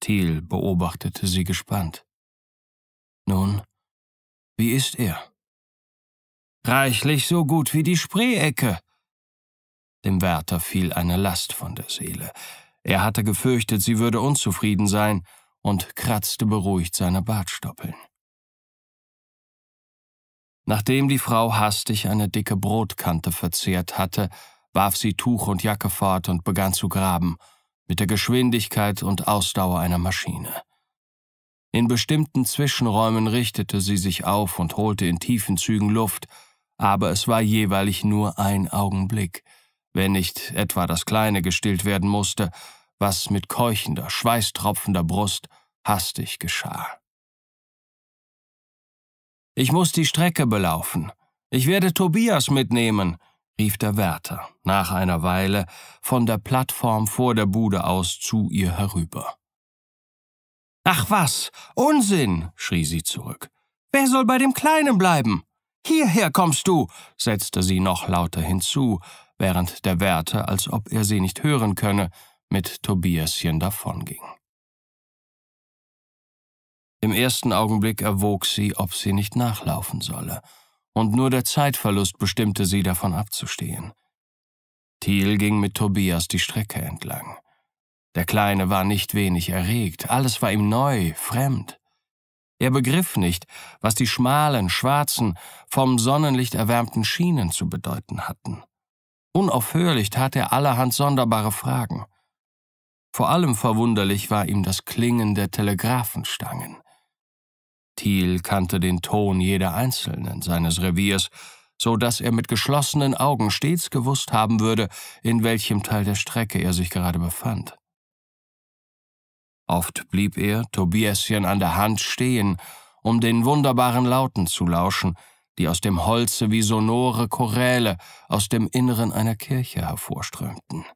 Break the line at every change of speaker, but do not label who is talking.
Thiel beobachtete sie gespannt. Nun, wie ist er? Reichlich so gut wie die Spreeecke. Dem Wärter fiel eine Last von der Seele. Er hatte gefürchtet, sie würde unzufrieden sein und kratzte beruhigt seine Bartstoppeln. Nachdem die Frau hastig eine dicke Brotkante verzehrt hatte, warf sie Tuch und Jacke fort und begann zu graben – mit der Geschwindigkeit und Ausdauer einer Maschine. In bestimmten Zwischenräumen richtete sie sich auf und holte in tiefen Zügen Luft, aber es war jeweilig nur ein Augenblick, wenn nicht etwa das Kleine gestillt werden musste, was mit keuchender, schweißtropfender Brust hastig geschah. Ich muss die Strecke belaufen. Ich werde Tobias mitnehmen, rief der Wärter nach einer Weile von der Plattform vor der Bude aus zu ihr herüber. Ach was, Unsinn, schrie sie zurück. Wer soll bei dem Kleinen bleiben? Hierher kommst du, setzte sie noch lauter hinzu, während der Wärter, als ob er sie nicht hören könne, mit Tobiaschen davonging. Im ersten Augenblick erwog sie, ob sie nicht nachlaufen solle, und nur der Zeitverlust bestimmte sie, davon abzustehen. Thiel ging mit Tobias die Strecke entlang. Der Kleine war nicht wenig erregt, alles war ihm neu, fremd. Er begriff nicht, was die schmalen, schwarzen, vom Sonnenlicht erwärmten Schienen zu bedeuten hatten. Unaufhörlich tat er allerhand sonderbare Fragen. Vor allem verwunderlich war ihm das Klingen der Telegraphenstangen. Thiel kannte den Ton jeder einzelnen seines Reviers, so dass er mit geschlossenen Augen stets gewusst haben würde, in welchem Teil der Strecke er sich gerade befand. Oft blieb er, Tobiäschen an der Hand, stehen, um den wunderbaren Lauten zu lauschen, die aus dem Holze wie sonore Choräle aus dem Inneren einer Kirche hervorströmten.